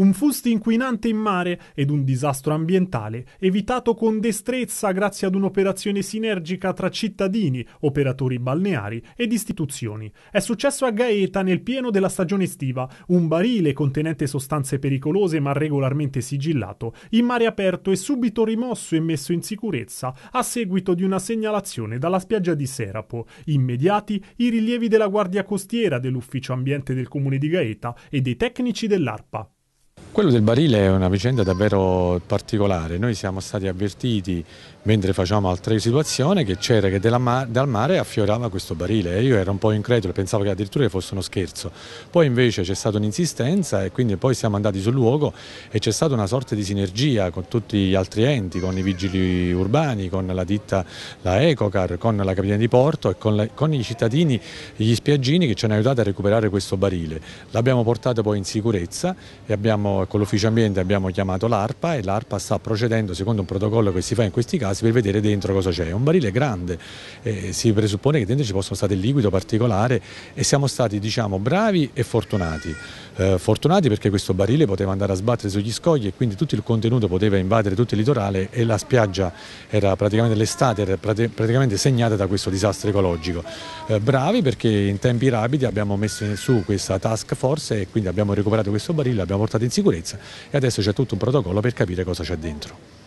un fusto inquinante in mare ed un disastro ambientale evitato con destrezza grazie ad un'operazione sinergica tra cittadini, operatori balneari ed istituzioni. È successo a Gaeta nel pieno della stagione estiva, un barile contenente sostanze pericolose ma regolarmente sigillato, in mare aperto e subito rimosso e messo in sicurezza a seguito di una segnalazione dalla spiaggia di Serapo. Immediati i rilievi della Guardia Costiera, dell'Ufficio Ambiente del Comune di Gaeta e dei tecnici dell'ARPA. Quello del barile è una vicenda davvero particolare, noi siamo stati avvertiti mentre facciamo altre situazioni che c'era che ma dal mare affiorava questo barile io ero un po' incredulo, pensavo che addirittura fosse uno scherzo, poi invece c'è stata un'insistenza e quindi poi siamo andati sul luogo e c'è stata una sorta di sinergia con tutti gli altri enti, con i vigili urbani, con la ditta la Ecocar, con la Capitania di Porto e con, le, con i cittadini, gli spiaggini che ci hanno aiutato a recuperare questo barile. L'abbiamo portato poi in sicurezza e abbiamo con l'ufficio ambiente abbiamo chiamato l'ARPA e l'ARPA sta procedendo secondo un protocollo che si fa in questi casi per vedere dentro cosa c'è. È un barile grande, eh, si presuppone che dentro ci possa stare il liquido particolare e siamo stati diciamo bravi e fortunati eh, fortunati perché questo barile poteva andare a sbattere sugli scogli e quindi tutto il contenuto poteva invadere tutto il litorale e la spiaggia era praticamente l'estate era praticamente segnata da questo disastro ecologico. Eh, bravi perché in tempi rapidi abbiamo messo su questa task force e quindi abbiamo recuperato questo barile, l'abbiamo portato in sicurezza e adesso c'è tutto un protocollo per capire cosa c'è dentro.